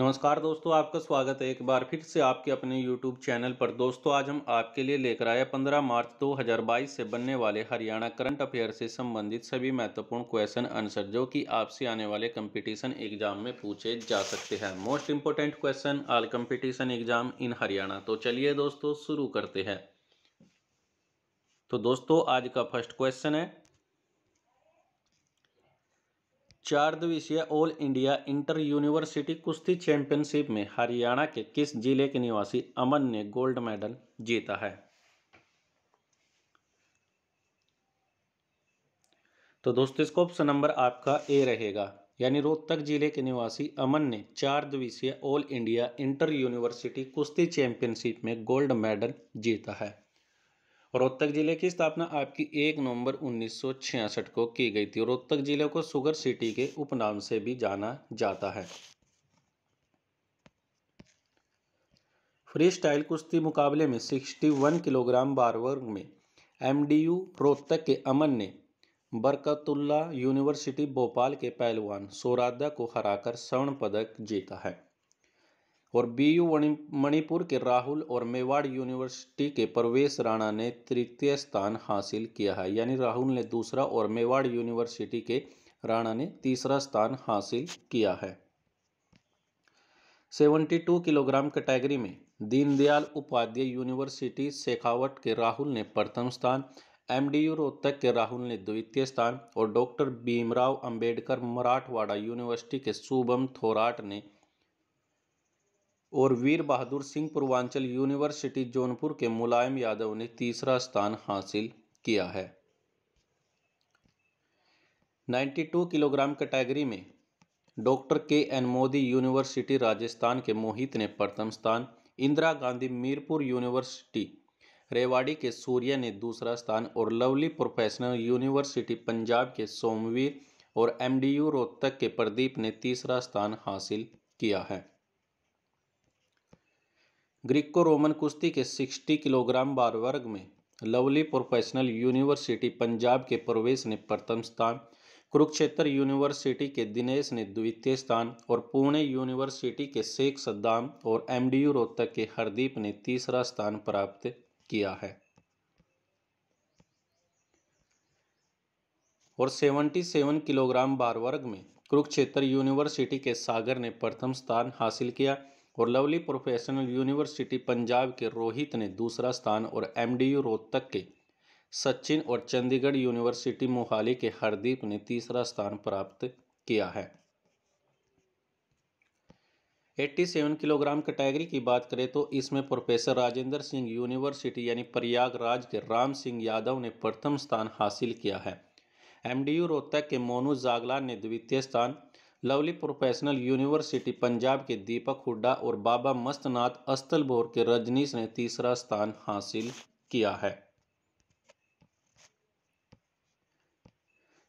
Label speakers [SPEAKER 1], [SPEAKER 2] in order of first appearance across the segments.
[SPEAKER 1] नमस्कार दोस्तों आपका स्वागत है एक बार फिर से आपके अपने यूट्यूब चैनल पर दोस्तों आज हम आपके लिए लेकर आए 15 मार्च 2022 से बनने वाले हरियाणा करंट अफेयर से संबंधित सभी महत्वपूर्ण क्वेश्चन आंसर जो कि आपसे आने वाले कंपटीशन एग्जाम में पूछे जा सकते हैं most important question all competition exam in Haryana तो चलिए दोस्तों शुरू करते हैं तो दोस्तों आज का फर्स्ट क्वेश्चन है चार दिवसीय ऑल इंडिया इंटर यूनिवर्सिटी कुश्ती चैंपियनशिप में हरियाणा के किस जिले के निवासी अमन ने गोल्ड मेडल जीता है तो दोस्तों इसका ऑप्शन नंबर आपका ए रहेगा यानी रोहतक जिले के निवासी अमन ने चार दिवसीय ऑल इंडिया इंटर यूनिवर्सिटी कुश्ती चैंपियनशिप में गोल्ड मेडल जीता है रोहतक जिले की स्थापना आपकी एक नवंबर 1966 को की गई थी रोहतक जिले को सुगर सिटी के उपनाम से भी जाना जाता है फ्री स्टाइल कुश्ती मुकाबले में 61 किलोग्राम बार वर्ग में एमडीयू रोहतक के अमन ने बरकतुल्ला यूनिवर्सिटी भोपाल के पहलवान सोरादा को हराकर स्वर्ण पदक जीता है और बीयू मणिपुर के राहुल और मेवाड़ यूनिवर्सिटी के प्रवेश राणा ने तृतीय स्थान हासिल किया है यानी राहुल ने दूसरा और मेवाड़ यूनिवर्सिटी के राणा ने तीसरा स्थान हासिल किया है 72 किलोग्राम कैटेगरी में दीनदयाल उपाध्याय यूनिवर्सिटी शेखावट के राहुल ने प्रथम स्थान एमडीयू रोहतक के राहुल ने द्वितीय स्थान और डॉक्टर भीमराव अंबेडकर मराठवाड़ा यूनिवर्सिटी के शुभम थोराट ने और वीर बहादुर सिंह पूर्वांचल यूनिवर्सिटी जौनपुर के मुलायम यादव ने तीसरा स्थान हासिल किया है 92 किलोग्राम कैटेगरी में doctor K N Modi university Rajasthan के मोहित ने प्रथम स्थान इंदिरा गांधी मीरपुर यूनिवर्सिटी रेवाड़ी के सूर्य ने दूसरा स्थान और लवली प्रोफेशनल यूनिवर्सिटी पंजाब के सोमवीर और एमडीयू रोहतक के प्रदीप ने तीसरा स्थान हासिल किया है ग्रीको रोमन कुश्ती के 60 किलोग्राम बार वर्ग में लवली प्रोफेशनल यूनिवर्सिटी पंजाब के प्रवेश ने प्रथम स्थान कुरुक्षेत्र यूनिवर्सिटी के दिनेश ने द्वितीय स्थान और पुणे यूनिवर्सिटी के शेख सद्दाम और एमडीयू रोहतक के हरदीप ने तीसरा स्थान प्राप्त किया है और 77 किलोग्राम बार वर्ग में कुरुक्षेत्र यूनिवर्सिटी के सागर ने प्रथम स्थान हासिल किया और लवली प्रोफेशनल यूनिवर्सिटी पंजाब के रोहित ने दूसरा स्थान और एमडीयू रोहतक के सचिन और चंडीगढ़ यूनिवर्सिटी मोहाली के हरदीप ने तीसरा स्थान प्राप्त किया है 87 किलोग्राम कैटेगरी की बात करें तो इसमें प्रोफेसर राजेंद्र सिंह यूनिवर्सिटी यानी प्रयागराज के राम सिंह यादव ने प्रथम स्थान हासिल किया है एमडीयू रोहतक के मोनू जागलान ने द्वितीय स्थान लवली प्रोफेशनल यूनिवर्सिटी पंजाब के दीपक हुड्डा और बाबा मस्तनाथ अस्तलबोर के रजनीश ने तीसरा स्थान हासिल किया है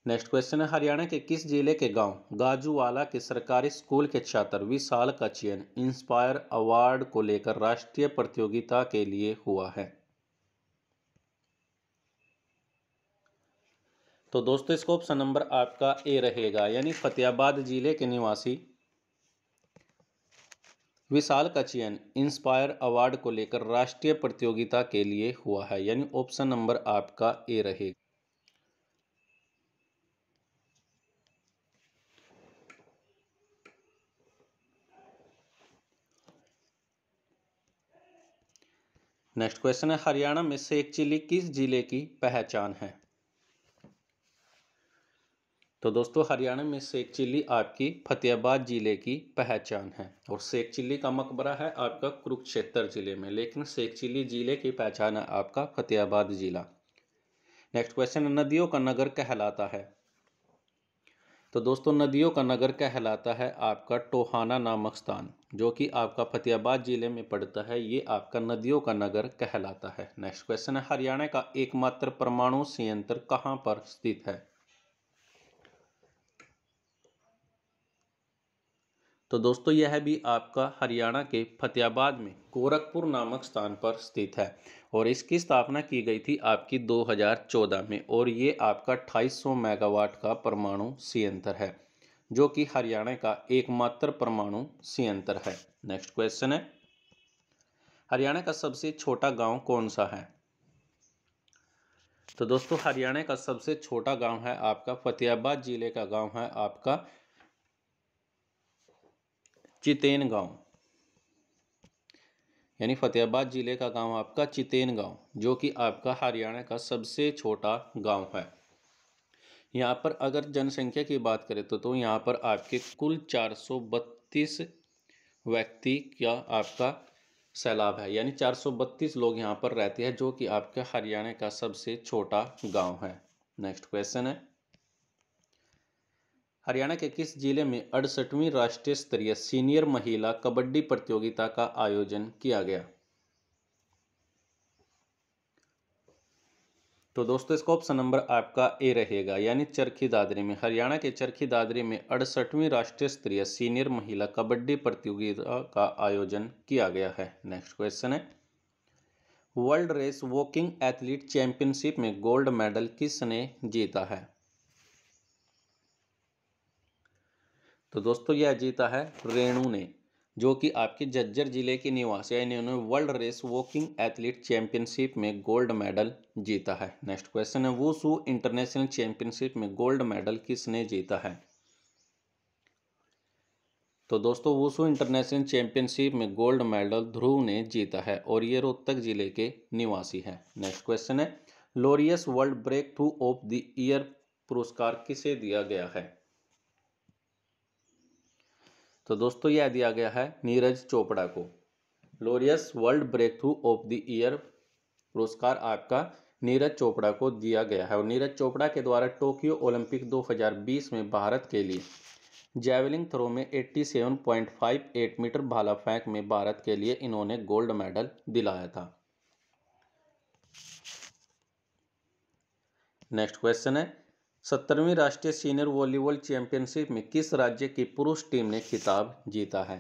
[SPEAKER 1] नेक्स्ट क्वेश्चन है हरियाणा के किस जिले के गांव गाजूवाला के सरकारी स्कूल के छात्र विशाल का चयन इंस्पायर अवार्ड को लेकर राष्ट्रीय प्रतियोगिता के लिए हुआ है तो दोस्तों इसका ऑप्शन नंबर आपका ए रहेगा यानी फतेहाबाद ज़िले के निवासी विशाल का चयन इंस्पायर अवार्ड को लेकर राष्ट्रीय प्रतियोगिता के लिए हुआ है यानी ऑप्शन नंबर आपका ए रहेगा नेक्स्ट क्वेश्चन है हरियाणा में एक चिली किस जिले की पहचान है तो दोस्तों हरियाणा में सेक चिल्ली आपकी फतेहाबाद ज़िले की पहचान है और सेक चिल्ली का मकबरा है आपका कुरुक्षेत्र ज़िले में लेकिन सेक चिल्ली ज़िले की पहचान है आपका फतेहाबाद ज़िला नेक्स्ट क्वेश्चन नदियों का नगर कहलाता है तो दोस्तों नदियों का नगर कहलाता है आपका टोहाना नामक स्थान जो कि आपका फतेहाबाद ज़िले में पड़ता है ये आपका नदियों का नगर कहलाता है नेक्स्ट क्वेश्चन है हरियाणा का एकमात्र परमाणु संयंत्र कहाँ पर स्थित है तो दोस्तों यह भी आपका हरियाणा के फतेहाबाद में गोरखपुर नामक स्थान पर स्थित है और इसकी स्थापना की गई थी आपकी 2014 में और ये आपका 2800 मेगावाट का परमाणु संयंत्र है जो कि हरियाणा का एकमात्र परमाणु संयंत्र है नेक्स्ट क्वेश्चन है हरियाणा का सबसे छोटा गांव कौन सा है तो दोस्तों हरियाणा का सबसे छोटा गांव है आपका फतेहाबाद ज़िले का गांव है आपका चितेन गांव यानी फतेहाबाद ज़िले का गांव आपका चितेन गांव जो कि आपका हरियाणा का सबसे छोटा गांव है यहाँ पर अगर जनसंख्या की बात करें तो तो यहाँ पर आपके कुल 432 व्यक्ति का आपका सैलाब है यानी 432 लोग यहाँ पर रहते हैं जो कि आपके हरियाणा का सबसे छोटा गांव है नेक्स्ट क्वेश्चन है हरियाणा के किस जिले में अड़सठवीं राष्ट्रीय स्तरीय सीनियर महिला कबड्डी प्रतियोगिता का आयोजन किया गया तो दोस्तों इसका ऑप्शन नंबर आपका ए रहेगा यानी चरखी दादरी में हरियाणा के चरखी दादरी में अड़सठवीं राष्ट्रीय स्तरीय सीनियर महिला कबड्डी प्रतियोगिता का आयोजन किया गया है नेक्स्ट क्वेश्चन है world race walking athlete championship में गोल्ड मेडल किसने जीता है तो दोस्तों यह जीता है रेणु ने जो कि आपके जज्जर जिले की निवासी है इन्होंने world race walking athlete championship में गोल्ड मेडल जीता है नेक्स्ट क्वेश्चन है वुसू इंटरनेशनल चैंपियनशिप में गोल्ड मेडल किसने जीता है तो दोस्तों वुसू इंटरनेशनल चैंपियनशिप में गोल्ड मेडल ध्रुव ने जीता है और ये रोहतक जिले के निवासी है नेक्स्ट क्वेश्चन है Laureus world breakthrough of the year पुरस्कार किसे दिया गया है तो दोस्तों यह दिया गया है नीरज चोपड़ा को glorious world breakthrough of the year पुरस्कार आपका नीरज चोपड़ा को दिया गया है और नीरज चोपड़ा के द्वारा टोक्यो ओलंपिक 2020 में भारत के लिए जैवलिंग थ्रो में 87.58 मीटर भाला फेंक में भारत के लिए इन्होंने गोल्ड मेडल दिलाया था नेक्स्ट क्वेश्चन है सत्तरवीं राष्ट्रीय सीनियर वॉलीबॉल चैंपियनशिप में किस राज्य की पुरुष टीम ने खिताब जीता है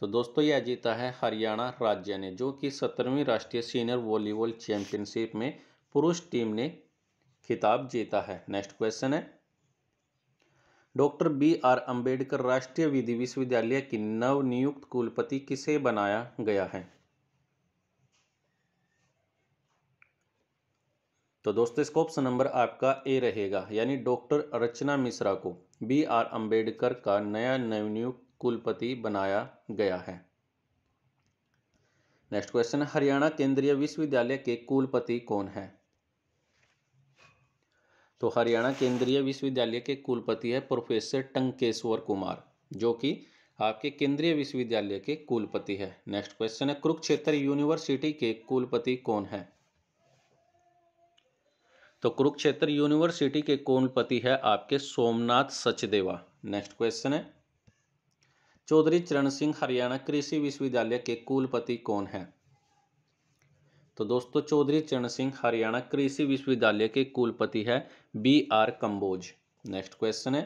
[SPEAKER 1] तो दोस्तों यह जीता है हरियाणा राज्य ने जो कि सत्तरवीं राष्ट्रीय सीनियर वॉलीबॉल चैंपियनशिप में पुरुष टीम ने खिताब जीता है नेक्स्ट क्वेश्चन है डॉक्टर बी आर अंबेडकर राष्ट्रीय विधि विश्वविद्यालय की नवनियुक्त कुलपति किसे बनाया गया है तो दोस्तों इसका ऑप्शन नंबर आपका ए रहेगा यानी डॉक्टर रचना मिश्रा को बी आर अम्बेडकर का नया नवनियुक्त कुलपति बनाया गया है नेक्स्ट क्वेश्चन हरियाणा केंद्रीय विश्वविद्यालय के कुलपति कौन है तो हरियाणा केंद्रीय विश्वविद्यालय के कुलपति है प्रोफेसर टंकेश्वर कुमार जो कि आपके केंद्रीय विश्वविद्यालय के कुलपति है नेक्स्ट क्वेश्चन है कुरुक्षेत्र यूनिवर्सिटी के कुलपति कौन है तो कुरुक्षेत्र यूनिवर्सिटी के कुलपति है आपके सोमनाथ सचदेवा नेक्स्ट क्वेश्चन है चौधरी चरण सिंह हरियाणा कृषि विश्वविद्यालय के कुलपति कौन है तो दोस्तों चौधरी चरण सिंह हरियाणा कृषि विश्वविद्यालय के कुलपति है B R Kamboj next question है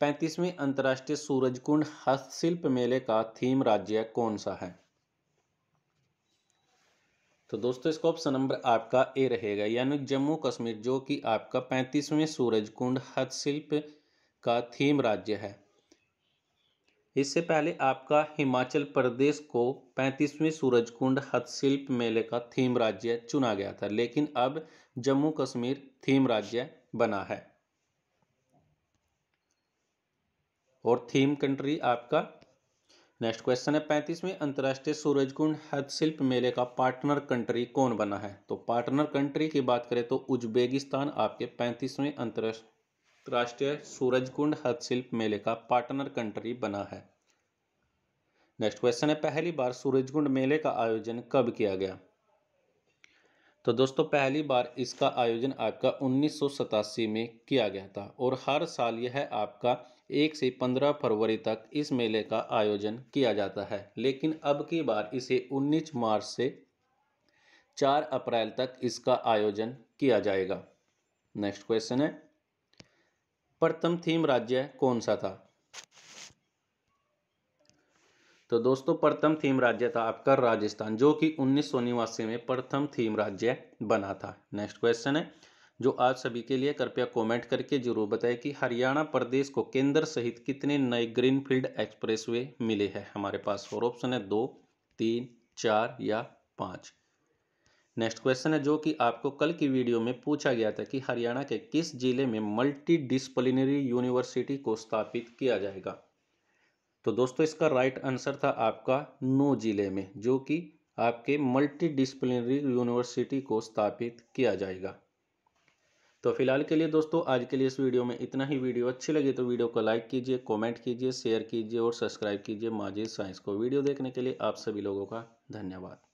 [SPEAKER 1] पैंतीसवीं अंतर्राष्ट्रीय सूरजकुंड हस्तशिल्प मेले का थीम राज्य कौन सा है तो दोस्तों इसका ऑप्शन नंबर आपका ए रहेगा यानी जम्मू कश्मीर जो कि आपका पैंतीसवें सूरज कुंड हस्तशिल्प का थीम राज्य है इससे पहले आपका हिमाचल प्रदेश को पैंतीसवें सूरज कुंड हस्तशिल्प मेले का थीम राज्य चुना गया था लेकिन अब जम्मू कश्मीर थीम राज्य बना है और थीम कंट्री आपका नेक्स्ट क्वेश्चन है पैंतीसवें अंतर्राष्ट्रीय सूरज कुंड हस्तशिल्प मेले का पार्टनर कंट्री कौन बना है तो पार्टनर कंट्री की बात करें तो उज्बेगिस्तान आपके पैंतीसवें अंतर्राष्ट्रीय कुंड हस्तशिल्प मेले का पार्टनर कंट्री बना है नेक्स्ट क्वेश्चन है पहली बार सूरज कुंड मेले का आयोजन कब किया गया तो दोस्तों पहली बार इसका आयोजन आपका उन्नीस में किया गया था और हर साल यह आपका एक से पंद्रह फरवरी तक इस मेले का आयोजन किया जाता है लेकिन अब की बार इसे उन्नीस मार्च से चार अप्रैल तक इसका आयोजन किया जाएगा नेक्स्ट क्वेश्चन है प्रथम थीम राज्य कौन सा था तो दोस्तों प्रथम थीम राज्य था आपका राजस्थान जो कि उन्नीस में प्रथम थीम राज्य बना था नेक्स्ट क्वेश्चन है जो आप सभी के लिए कृपया कमेंट करके जरूर बताएं कि हरियाणा प्रदेश को केंद्र सहित कितने नए ग्रीनफील्ड एक्सप्रेसवे मिले हैं हमारे पास और ऑप्शन है दो तीन चार या पाँच नेक्स्ट क्वेश्चन है जो कि आपको कल की वीडियो में पूछा गया था कि हरियाणा के किस जिले में मल्टी यूनिवर्सिटी को स्थापित किया जाएगा तो दोस्तों इसका राइट आंसर था आपका नो जिले में जो कि आपके मल्टी डिसप्लिनरी यूनिवर्सिटी को स्थापित किया जाएगा तो फिलहाल के लिए दोस्तों आज के लिए इस वीडियो में इतना ही वीडियो अच्छी लगी तो वीडियो को लाइक कीजिए कमेंट कीजिए शेयर कीजिए और सब्सक्राइब कीजिए माजिद साइंस को वीडियो देखने के लिए आप सभी लोगों का धन्यवाद